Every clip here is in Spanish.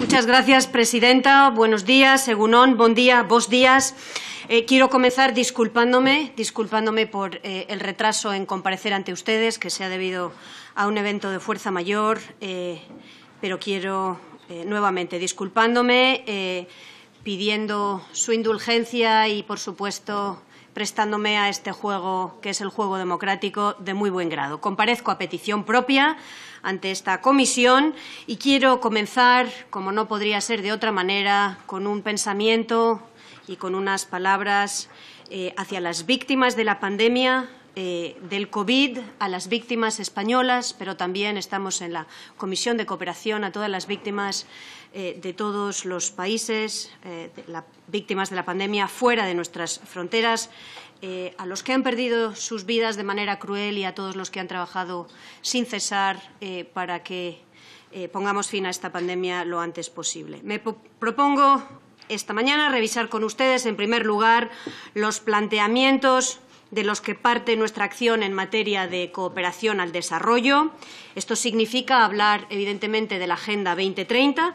Muchas gracias, presidenta. Buenos días, segúnón, Buen día, vos días. Eh, quiero comenzar disculpándome, disculpándome por eh, el retraso en comparecer ante ustedes, que se ha debido a un evento de fuerza mayor, eh, pero quiero nuevamente disculpándome, pidiendo su indulgencia y, por supuesto, prestándome a este juego, que es el juego democrático, de muy buen grado. Comparezco a petición propia ante esta comisión y quiero comenzar, como no podría ser de otra manera, con un pensamiento y con unas palabras eh, hacia las víctimas de la pandemia, eh, del COVID a las víctimas españolas, pero también estamos en la Comisión de Cooperación a todas las víctimas eh, de todos los países, eh, víctimas de la pandemia fuera de nuestras fronteras, a los que han perdido sus vidas de manera cruel y a todos los que han trabajado sin cesar para que pongamos fin a esta pandemia lo antes posible. Me propongo esta mañana revisar con ustedes, en primer lugar, los planteamientos de los que parte nuestra acción en materia de cooperación al desarrollo. Esto significa hablar, evidentemente, de la Agenda 2030,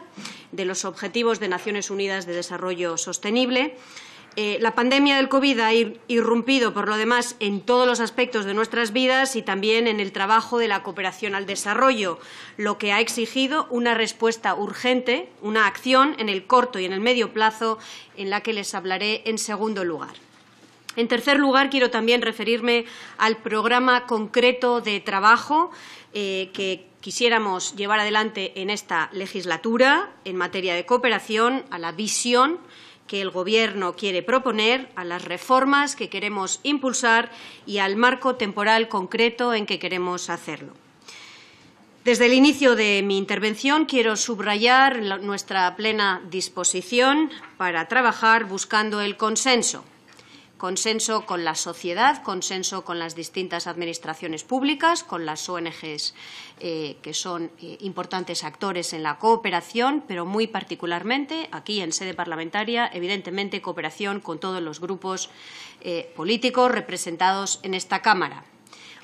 de los Objetivos de Naciones Unidas de Desarrollo Sostenible. Eh, la pandemia del COVID ha irrumpido, por lo demás, en todos los aspectos de nuestras vidas y también en el trabajo de la cooperación al desarrollo, lo que ha exigido una respuesta urgente, una acción en el corto y en el medio plazo, en la que les hablaré en segundo lugar. En tercer lugar, quiero también referirme al programa concreto de trabajo eh, que quisiéramos llevar adelante en esta legislatura en materia de cooperación, a la visión que el Gobierno quiere proponer, a las reformas que queremos impulsar y al marco temporal concreto en que queremos hacerlo. Desde el inicio de mi intervención quiero subrayar nuestra plena disposición para trabajar buscando el consenso Consenso con la sociedad, consenso con las distintas administraciones públicas, con las ONGs eh, que son eh, importantes actores en la cooperación, pero muy particularmente aquí en sede parlamentaria, evidentemente cooperación con todos los grupos eh, políticos representados en esta Cámara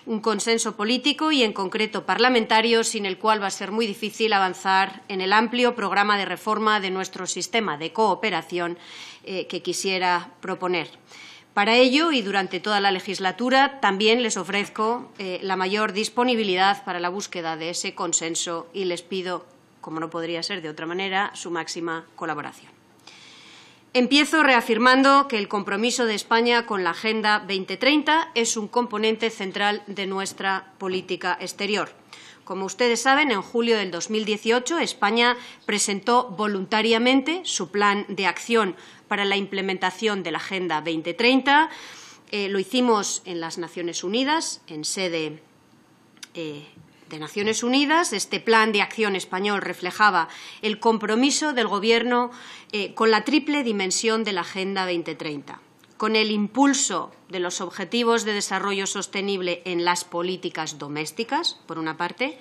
un consenso político y, en concreto, parlamentario, sin el cual va a ser muy difícil avanzar en el amplio programa de reforma de nuestro sistema de cooperación que quisiera proponer. Para ello y durante toda la legislatura también les ofrezco eh, la mayor disponibilidad para la búsqueda de ese consenso y les pido, como no podría ser de otra manera, su máxima colaboración. Empiezo reafirmando que el compromiso de España con la Agenda 2030 es un componente central de nuestra política exterior. Como ustedes saben, en julio del 2018 España presentó voluntariamente su plan de acción para la implementación de la Agenda 2030. Eh, lo hicimos en las Naciones Unidas, en sede eh, de Naciones Unidas. Este plan de acción español reflejaba el compromiso del Gobierno eh, con la triple dimensión de la Agenda 2030 con el impulso de los Objetivos de Desarrollo Sostenible en las políticas domésticas, por una parte,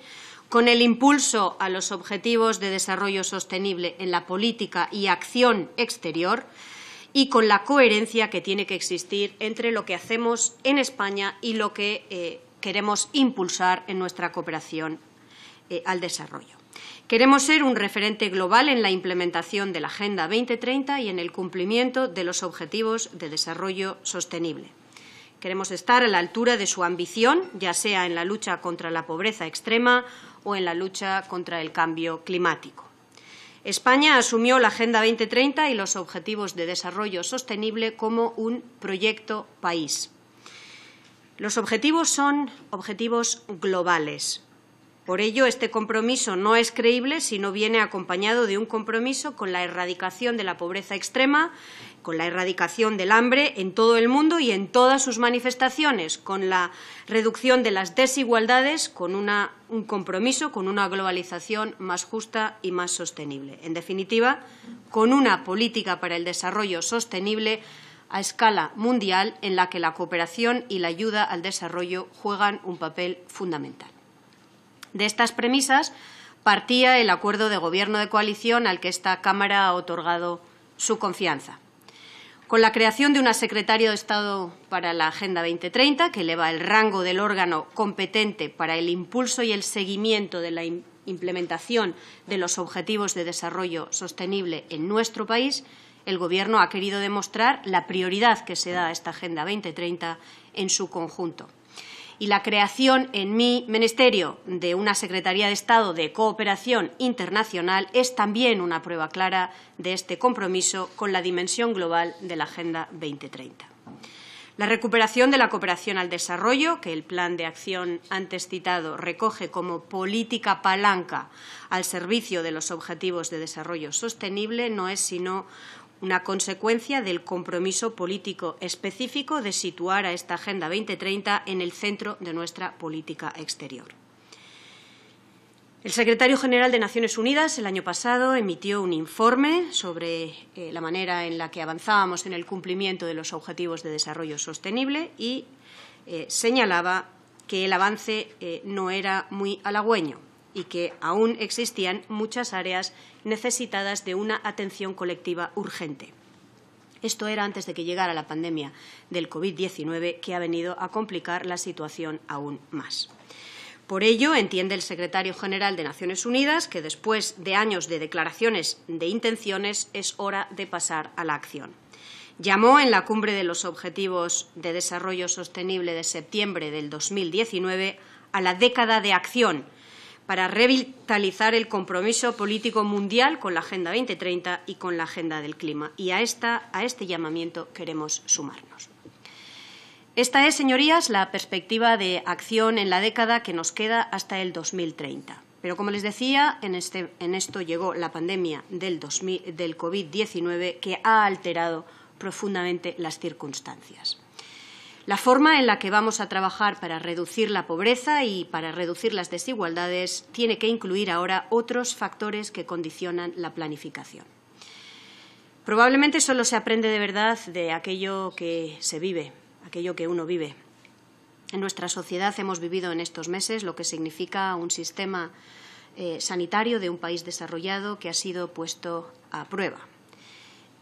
con el impulso a los Objetivos de Desarrollo Sostenible en la política y acción exterior, y con la coherencia que tiene que existir entre lo que hacemos en España y lo que eh, queremos impulsar en nuestra cooperación eh, al desarrollo. Queremos ser un referente global en la implementación de la Agenda 2030 y en el cumplimiento de los Objetivos de Desarrollo Sostenible. Queremos estar a la altura de su ambición, ya sea en la lucha contra la pobreza extrema o en la lucha contra el cambio climático. España asumió la Agenda 2030 y los Objetivos de Desarrollo Sostenible como un proyecto país. Los objetivos son objetivos globales, por ello, este compromiso no es creíble si no viene acompañado de un compromiso con la erradicación de la pobreza extrema, con la erradicación del hambre en todo el mundo y en todas sus manifestaciones, con la reducción de las desigualdades, con un compromiso con una globalización más justa y más sostenible. En definitiva, con una política para el desarrollo sostenible a escala mundial en la que la cooperación y la ayuda al desarrollo juegan un papel fundamental. De estas premisas partía el acuerdo de gobierno de coalición al que esta Cámara ha otorgado su confianza. Con la creación de una secretaria de Estado para la Agenda 2030, que eleva el rango del órgano competente para el impulso y el seguimiento de la implementación de los Objetivos de Desarrollo Sostenible en nuestro país, el Gobierno ha querido demostrar la prioridad que se da a esta Agenda 2030 en su conjunto y la creación en mi ministerio de una Secretaría de Estado de Cooperación Internacional es también una prueba clara de este compromiso con la dimensión global de la Agenda 2030. La recuperación de la cooperación al desarrollo, que el plan de acción antes citado recoge como política palanca al servicio de los objetivos de desarrollo sostenible, no es sino una consecuencia del compromiso político específico de situar a esta Agenda 2030 en el centro de nuestra política exterior. El secretario general de Naciones Unidas el año pasado emitió un informe sobre eh, la manera en la que avanzábamos en el cumplimiento de los Objetivos de Desarrollo Sostenible y eh, señalaba que el avance eh, no era muy halagüeño y que aún existían muchas áreas necesitadas de una atención colectiva urgente. Esto era antes de que llegara la pandemia del COVID-19 que ha venido a complicar la situación aún más. Por ello, entiende el secretario general de Naciones Unidas que después de años de declaraciones de intenciones es hora de pasar a la acción. Llamó en la cumbre de los Objetivos de Desarrollo Sostenible de septiembre del 2019 a la década de acción, para revitalizar el compromiso político mundial con la Agenda 2030 y con la Agenda del Clima. Y a, este llamamiento queremos sumarnos. Esta es, señorías, la perspectiva de acción en la década que nos queda hasta el 2030. Pero, como les decía, este, en, esto llegó la pandemia del, del COVID-19 que ha alterado profundamente las circunstancias. La forma en la que vamos a trabajar para reducir la pobreza y para reducir las desigualdades tiene que incluir ahora otros factores que condicionan la planificación. Probablemente solo se aprende de verdad de aquello que se vive, aquello que uno vive. En nuestra sociedad hemos vivido en estos meses lo que significa un sistema eh, sanitario de un país desarrollado que ha sido puesto a prueba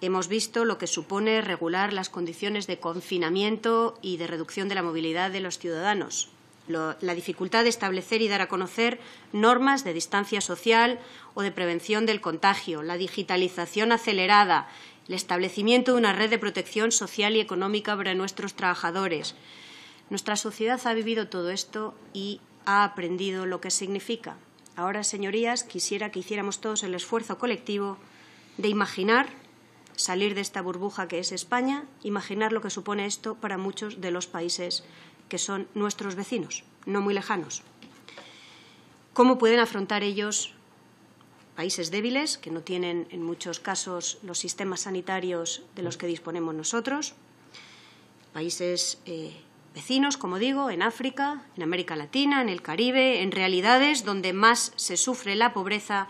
hemos visto lo que supone regular las condiciones de confinamiento y de reducción de la movilidad de los ciudadanos, la dificultad de establecer y dar a conocer normas de distancia social o de prevención del contagio, la digitalización acelerada, el establecimiento de una red de protección social y económica para nuestros trabajadores. Nuestra sociedad ha vivido todo esto y ha aprendido lo que significa. Ahora, señorías, quisiera que hiciéramos todos el esfuerzo colectivo de imaginar salir de esta burbuja que es España, imaginar lo que supone esto para muchos de los países que son nuestros vecinos, no muy lejanos. ¿Cómo pueden afrontar ellos países débiles, que no tienen en muchos casos los sistemas sanitarios de los que disponemos nosotros? Países eh, vecinos, como digo, en África, en América Latina, en el Caribe, en realidades donde más se sufre la pobreza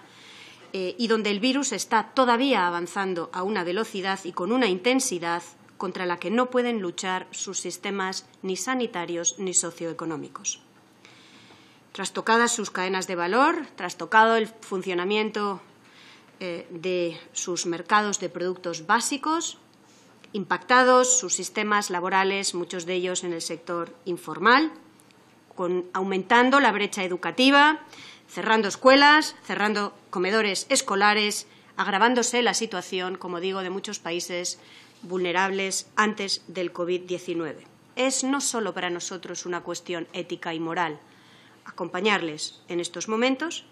eh, y donde el virus está todavía avanzando a una velocidad y con una intensidad contra la que no pueden luchar sus sistemas ni sanitarios ni socioeconómicos. Trastocadas sus cadenas de valor, trastocado el funcionamiento eh, de sus mercados de productos básicos, impactados sus sistemas laborales, muchos de ellos en el sector informal, aumentando la brecha educativa, cerrando escuelas, cerrando comedores escolares, agravándose la situación, como digo, de muchos países vulnerables antes del COVID-19. Es no solo para nosotros una cuestión ética y moral acompañarles en estos momentos,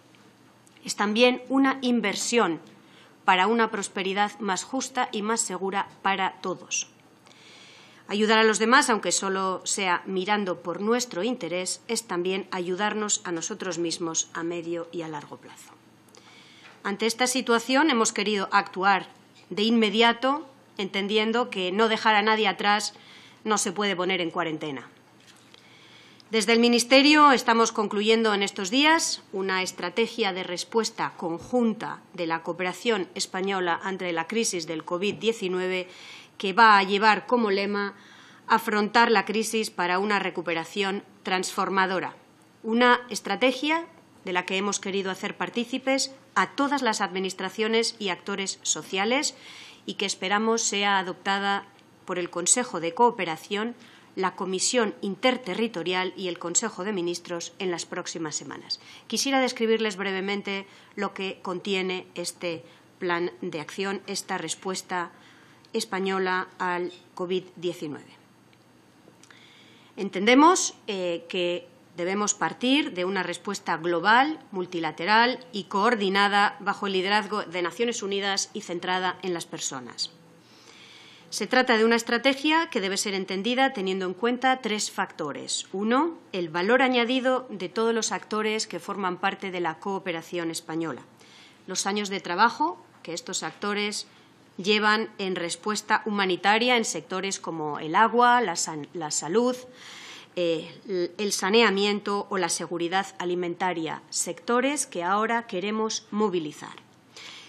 es también una inversión para una prosperidad más justa y más segura para todos. Ayudar a los demás, aunque solo sea mirando por nuestro interés, es también ayudarnos a nosotros mismos a medio y a largo plazo. Ante esta situación hemos querido actuar de inmediato, entendiendo que no dejar a nadie atrás no se puede poner en cuarentena. Desde el Ministerio estamos concluyendo en estos días una estrategia de respuesta conjunta de la cooperación española ante la crisis del COVID-19 que va a llevar como lema afrontar la crisis para una recuperación transformadora, una estrategia de la que hemos querido hacer partícipes a todas las administraciones y actores sociales y que esperamos sea adoptada por el Consejo de Cooperación, la Comisión Interterritorial y el Consejo de Ministros en las próximas semanas. Quisiera describirles brevemente lo que contiene este plan de acción, esta respuesta española al COVID-19. Entendemos eh, que debemos partir de una respuesta global, multilateral y coordinada bajo el liderazgo de Naciones Unidas y centrada en las personas. Se trata de una estrategia que debe ser entendida teniendo en cuenta tres factores. Uno, el valor añadido de todos los actores que forman parte de la cooperación española, los años de trabajo que estos actores llevan en respuesta humanitaria en sectores como el agua, la, salud, eh, el saneamiento o la seguridad alimentaria, sectores que ahora queremos movilizar.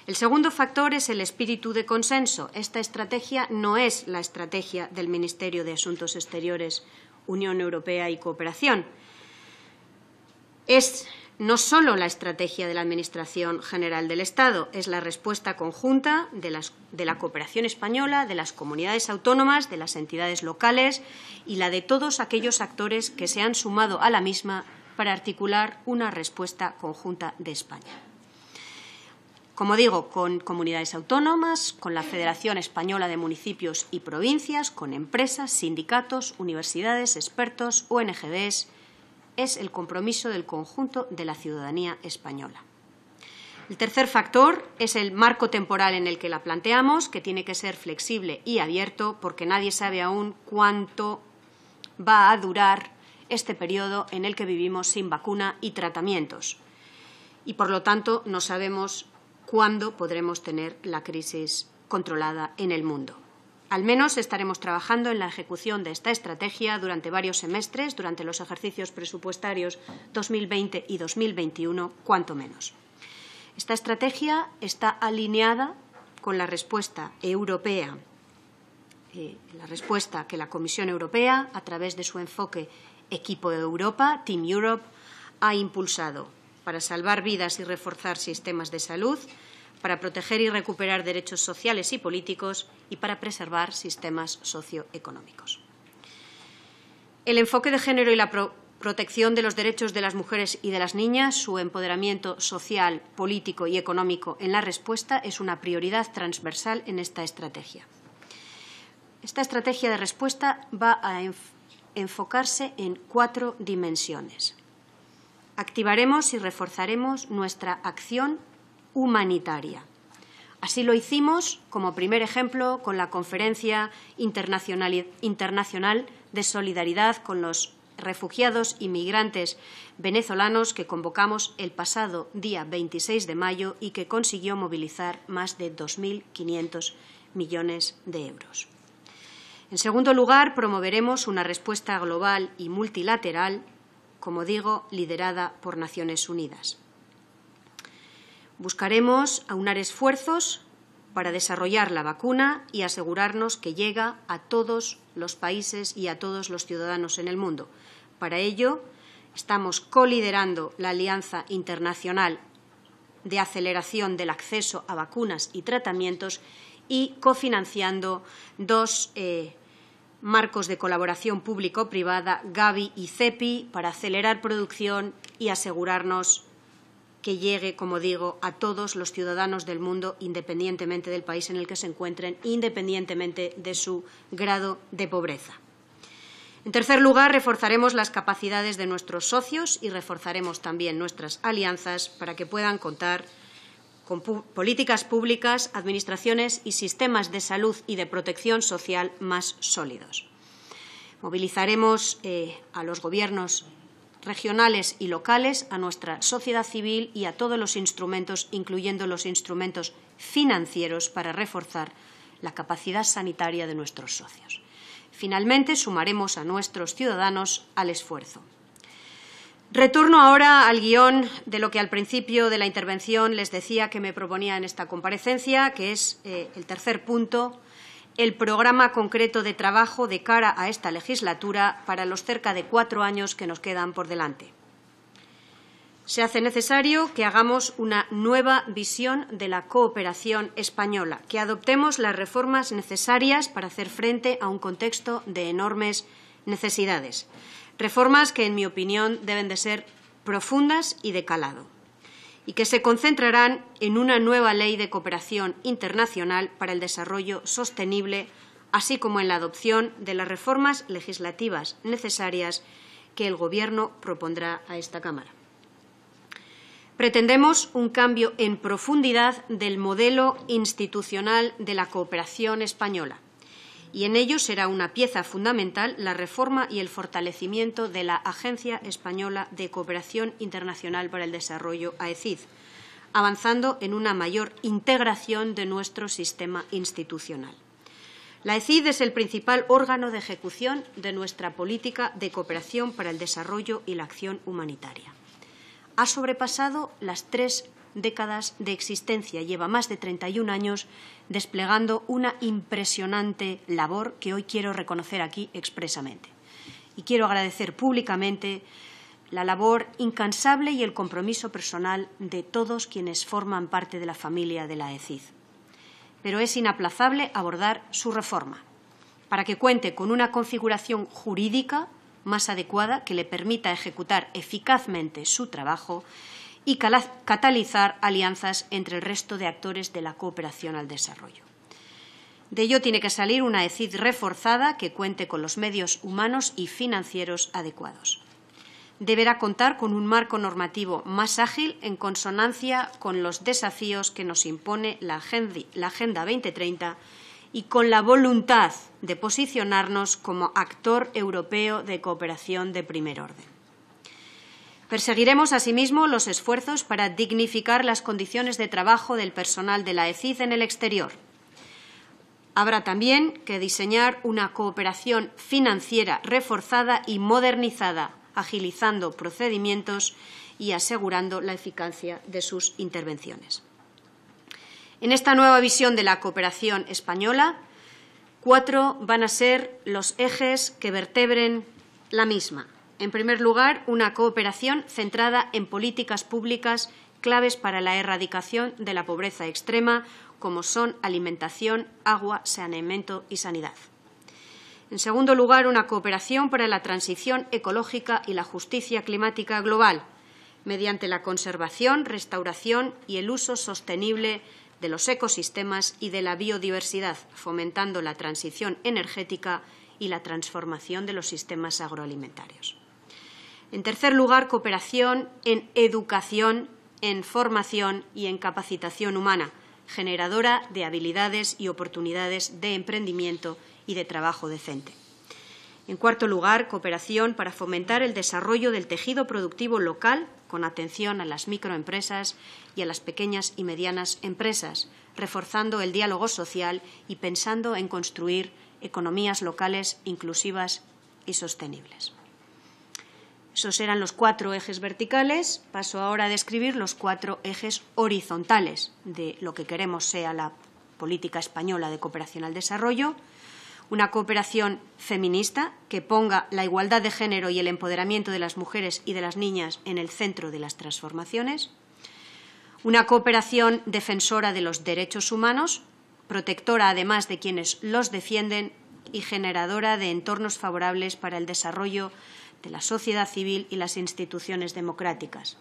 El segundo factor es el espíritu de consenso. Esta estrategia no es la estrategia del Ministerio de Asuntos Exteriores, Unión Europea y Cooperación. No solo la estrategia de la Administración General del Estado es la respuesta conjunta de, la cooperación española, de las comunidades autónomas, de las entidades locales y la de todos aquellos actores que se han sumado a la misma para articular una respuesta conjunta de España. Como digo, con comunidades autónomas, con la Federación Española de Municipios y Provincias, con empresas, sindicatos, universidades, expertos, ONGs, es el compromiso del conjunto de la ciudadanía española. El tercer factor es el marco temporal en el que la planteamos, que tiene que ser flexible y abierto, porque nadie sabe aún cuánto va a durar este periodo en el que vivimos sin vacuna y tratamientos. Y, por lo tanto, no sabemos cuándo podremos tener la crisis controlada en el mundo. Al menos estaremos trabajando en la ejecución de esta estrategia durante varios semestres, durante los ejercicios presupuestarios 2020 y 2021, cuanto menos. Esta estrategia está alineada con la respuesta europea, eh, la respuesta que la Comisión Europea, a través de su enfoque Equipo Europa, Team Europe, ha impulsado para salvar vidas y reforzar sistemas de salud, para proteger y recuperar derechos sociales y políticos y para preservar sistemas socioeconómicos. El enfoque de género y la protección de los derechos de las mujeres y de las niñas, su empoderamiento social, político y económico en la respuesta es una prioridad transversal en esta estrategia. Esta estrategia de respuesta va a enfocarse en cuatro dimensiones. Activaremos y reforzaremos nuestra acción humanitaria. Así lo hicimos como primer ejemplo con la Conferencia Internacional de Solidaridad con los refugiados y migrantes venezolanos que convocamos el pasado día 26 de mayo y que consiguió movilizar más de 2.500 millones de euros. En segundo lugar, promoveremos una respuesta global y multilateral, como digo, liderada por Naciones Unidas. Buscaremos aunar esfuerzos para desarrollar la vacuna y asegurarnos que llega a todos los países y a todos los ciudadanos en el mundo. Para ello, estamos coliderando la Alianza Internacional de Aceleración del Acceso a Vacunas y Tratamientos y cofinanciando dos eh, marcos de colaboración público-privada, Gavi y CEPI, para acelerar producción y asegurarnos que llegue, como digo, a todos los ciudadanos del mundo, independientemente del país en el que se encuentren, independientemente de su grado de pobreza. En tercer lugar, reforzaremos las capacidades de nuestros socios y reforzaremos también nuestras alianzas para que puedan contar con políticas públicas, administraciones y sistemas de salud y de protección social más sólidos. Movilizaremos eh, a los gobiernos regionales y locales, a nuestra sociedad civil y a todos los instrumentos, incluyendo los instrumentos financieros, para reforzar la capacidad sanitaria de nuestros socios. Finalmente, sumaremos a nuestros ciudadanos al esfuerzo. Retorno ahora al guión de lo que al principio de la intervención les decía que me proponía en esta comparecencia, que es eh, el tercer punto, el programa concreto de trabajo de cara a esta legislatura para los cerca de cuatro años que nos quedan por delante. Se hace necesario que hagamos una nueva visión de la cooperación española, que adoptemos las reformas necesarias para hacer frente a un contexto de enormes necesidades. Reformas que, en mi opinión, deben de ser profundas y de calado y que se concentrarán en una nueva ley de cooperación internacional para el desarrollo sostenible, así como en la adopción de las reformas legislativas necesarias que el Gobierno propondrá a esta Cámara. Pretendemos un cambio en profundidad del modelo institucional de la cooperación española, y en ello será una pieza fundamental la reforma y el fortalecimiento de la Agencia Española de Cooperación Internacional para el Desarrollo, AECID, avanzando en una mayor integración de nuestro sistema institucional. La AECID es el principal órgano de ejecución de nuestra política de cooperación para el desarrollo y la acción humanitaria. Ha sobrepasado las tres décadas de existencia. Lleva más de 31 años desplegando una impresionante labor que hoy quiero reconocer aquí expresamente. Y quiero agradecer públicamente la labor incansable y el compromiso personal de todos quienes forman parte de la familia de la ECID. Pero es inaplazable abordar su reforma para que cuente con una configuración jurídica más adecuada que le permita ejecutar eficazmente su trabajo y catalizar alianzas entre el resto de actores de la cooperación al desarrollo. De ello tiene que salir una ECID reforzada que cuente con los medios humanos y financieros adecuados. Deberá contar con un marco normativo más ágil en consonancia con los desafíos que nos impone la Agenda 2030 y con la voluntad de posicionarnos como actor europeo de cooperación de primer orden. Perseguiremos asimismo los esfuerzos para dignificar las condiciones de trabajo del personal de la ECID en el exterior. Habrá también que diseñar una cooperación financiera reforzada y modernizada, agilizando procedimientos y asegurando la eficacia de sus intervenciones. En esta nueva visión de la cooperación española, cuatro van a ser los ejes que vertebren la misma. En primer lugar, una cooperación centrada en políticas públicas claves para la erradicación de la pobreza extrema, como son alimentación, agua, saneamiento y sanidad. En segundo lugar, una cooperación para la transición ecológica y la justicia climática global, mediante la conservación, restauración y el uso sostenible de los ecosistemas y de la biodiversidad, fomentando la transición energética y la transformación de los sistemas agroalimentarios. En tercer lugar, cooperación en educación, en formación y en capacitación humana, generadora de habilidades y oportunidades de emprendimiento y de trabajo decente. En cuarto lugar, cooperación para fomentar el desarrollo del tejido productivo local con atención a las microempresas y a las pequeñas y medianas empresas, reforzando el diálogo social y pensando en construir economías locales inclusivas y sostenibles. Esos eran los cuatro ejes verticales. Paso ahora a describir los cuatro ejes horizontales de lo que queremos sea la política española de cooperación al desarrollo. Una cooperación feminista que ponga la igualdad de género y el empoderamiento de las mujeres y de las niñas en el centro de las transformaciones. Una cooperación defensora de los derechos humanos, protectora además de quienes los defienden y generadora de entornos favorables para el desarrollo de la sociedad civil y las instituciones democráticas.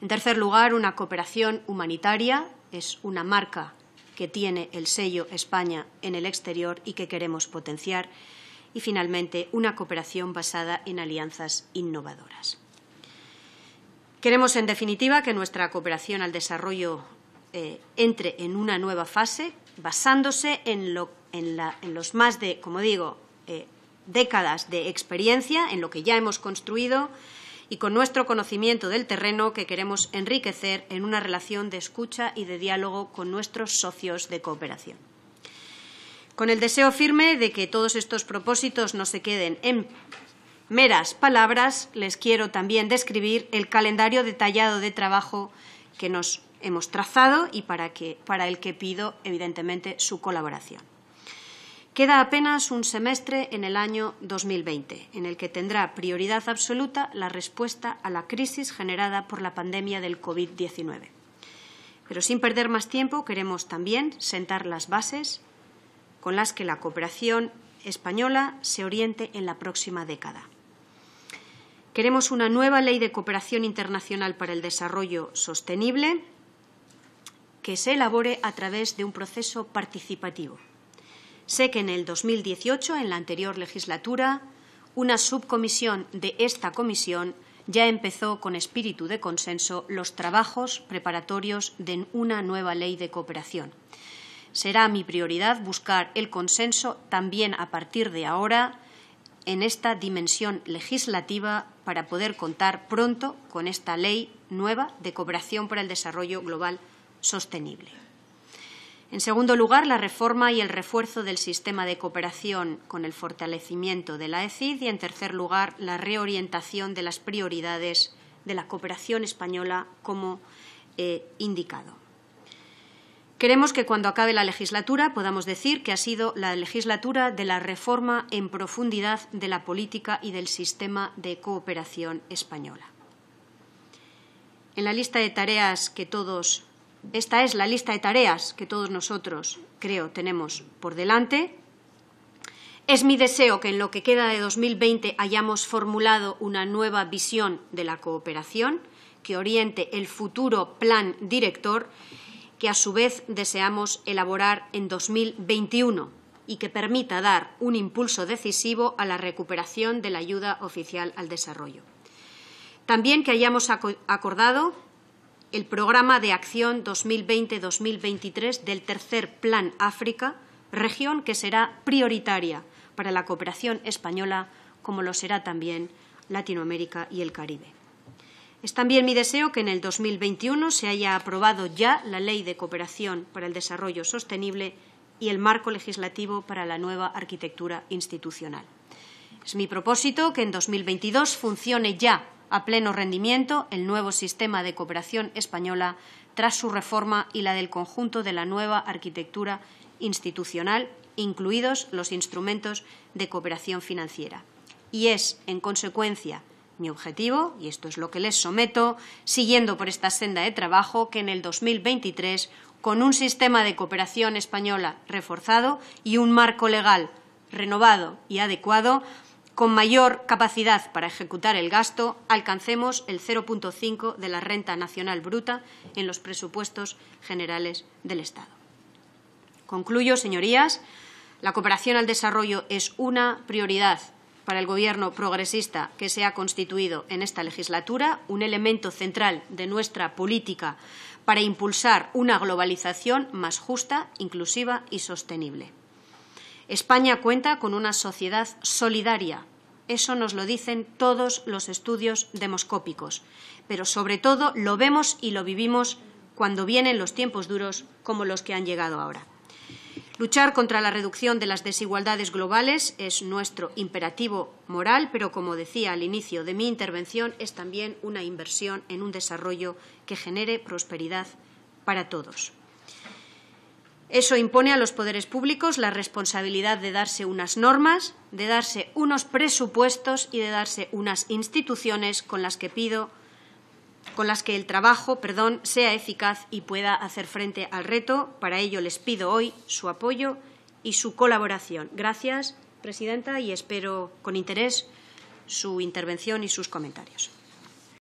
En tercer lugar, una cooperación humanitaria es una marca que tiene el sello España en el exterior y que queremos potenciar. Y finalmente, una cooperación basada en alianzas innovadoras. Queremos, en definitiva, que nuestra cooperación al desarrollo eh, entre en una nueva fase basándose en, los más de, como digo, eh, décadas de experiencia en lo que ya hemos construido y con nuestro conocimiento del terreno que queremos enriquecer en una relación de escucha y de diálogo con nuestros socios de cooperación. Con el deseo firme de que todos estos propósitos no se queden en meras palabras, les quiero también describir el calendario detallado de trabajo que nos hemos trazado y para, para el que pido, evidentemente, su colaboración. Queda apenas un semestre en el año 2020, en el que tendrá prioridad absoluta la respuesta a la crisis generada por la pandemia del COVID-19. Pero sin perder más tiempo, queremos también sentar las bases con las que la cooperación española se oriente en la próxima década. Queremos una nueva ley de cooperación internacional para el desarrollo sostenible que se elabore a través de un proceso participativo Sé que en el 2018, en la anterior legislatura, una subcomisión de esta comisión ya empezó con espíritu de consenso los trabajos preparatorios de una nueva ley de cooperación. Será mi prioridad buscar el consenso también a partir de ahora en esta dimensión legislativa para poder contar pronto con esta ley nueva de cooperación para el desarrollo global sostenible. En segundo lugar, la reforma y el refuerzo del sistema de cooperación con el fortalecimiento de la ECID y, en tercer lugar, la reorientación de las prioridades de la cooperación española como eh, indicado. Queremos que cuando acabe la legislatura podamos decir que ha sido la legislatura de la reforma en profundidad de la política y del sistema de cooperación española. En la lista de tareas que todos esta es la lista de tareas que todos nosotros, creo, tenemos por delante. Es mi deseo que en lo que queda de 2020 hayamos formulado una nueva visión de la cooperación que oriente el futuro plan director que a su vez deseamos elaborar en 2021 y que permita dar un impulso decisivo a la recuperación de la ayuda oficial al desarrollo. También que hayamos acordado el Programa de Acción 2020-2023 del Tercer Plan África, región que será prioritaria para la cooperación española, como lo será también Latinoamérica y el Caribe. Es también mi deseo que en el 2021 se haya aprobado ya la Ley de Cooperación para el Desarrollo Sostenible y el marco legislativo para la nueva arquitectura institucional. Es mi propósito que en 2022 funcione ya a pleno rendimiento el nuevo sistema de cooperación española tras su reforma y la del conjunto de la nueva arquitectura institucional, incluidos los instrumentos de cooperación financiera. Y es, en consecuencia, mi objetivo, y esto es lo que les someto, siguiendo por esta senda de trabajo, que en el 2023, con un sistema de cooperación española reforzado y un marco legal renovado y adecuado, con mayor capacidad para ejecutar el gasto, alcancemos el 0.5 de la renta nacional bruta en los presupuestos generales del Estado. Concluyo, señorías, la cooperación al desarrollo es una prioridad para el Gobierno progresista que se ha constituido en esta legislatura, un elemento central de nuestra política para impulsar una globalización más justa, inclusiva y sostenible. España cuenta con una sociedad solidaria. Eso nos lo dicen todos los estudios demoscópicos. Pero sobre todo lo vemos y lo vivimos cuando vienen los tiempos duros como los que han llegado ahora. Luchar contra la reducción de las desigualdades globales es nuestro imperativo moral, pero como decía al inicio de mi intervención, es también una inversión en un desarrollo que genere prosperidad para todos. Eso impone a los poderes públicos la responsabilidad de darse unas normas, de darse unos presupuestos y de darse unas instituciones con las que pido con las que el trabajo, perdón, sea eficaz y pueda hacer frente al reto. Para ello les pido hoy su apoyo y su colaboración. Gracias, presidenta, y espero con interés su intervención y sus comentarios.